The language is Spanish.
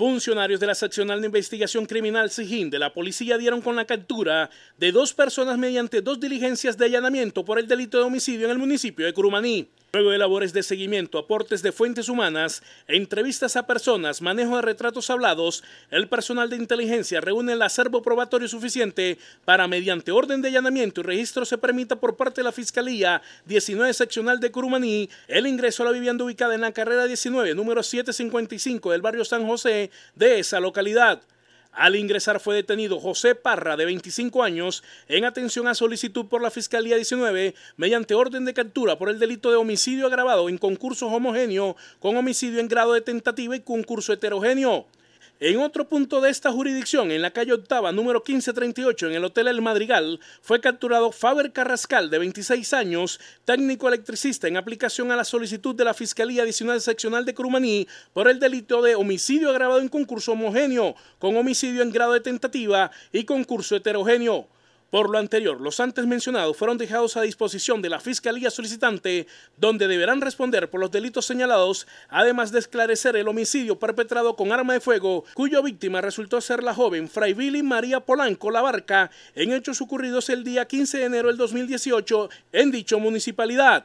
Funcionarios de la Seccional de Investigación Criminal SIGIN de la policía dieron con la captura de dos personas mediante dos diligencias de allanamiento por el delito de homicidio en el municipio de Curumaní. Luego de labores de seguimiento, aportes de fuentes humanas, e entrevistas a personas, manejo de retratos hablados, el personal de inteligencia reúne el acervo probatorio suficiente para, mediante orden de allanamiento y registro, se permita por parte de la Fiscalía 19 Seccional de Curumaní el ingreso a la vivienda ubicada en la carrera 19, número 755 del barrio San José, de esa localidad. Al ingresar fue detenido José Parra, de 25 años, en atención a solicitud por la Fiscalía 19 mediante orden de captura por el delito de homicidio agravado en concurso homogéneo con homicidio en grado de tentativa y concurso heterogéneo. En otro punto de esta jurisdicción, en la calle Octava, número 1538, en el Hotel El Madrigal, fue capturado Faber Carrascal, de 26 años, técnico electricista en aplicación a la solicitud de la Fiscalía Adicional Seccional de Crumaní por el delito de homicidio agravado en concurso homogéneo, con homicidio en grado de tentativa y concurso heterogéneo. Por lo anterior, los antes mencionados fueron dejados a disposición de la Fiscalía solicitante, donde deberán responder por los delitos señalados, además de esclarecer el homicidio perpetrado con arma de fuego, cuya víctima resultó ser la joven Fray Fraybili María Polanco Labarca, en hechos ocurridos el día 15 de enero del 2018 en dicha municipalidad.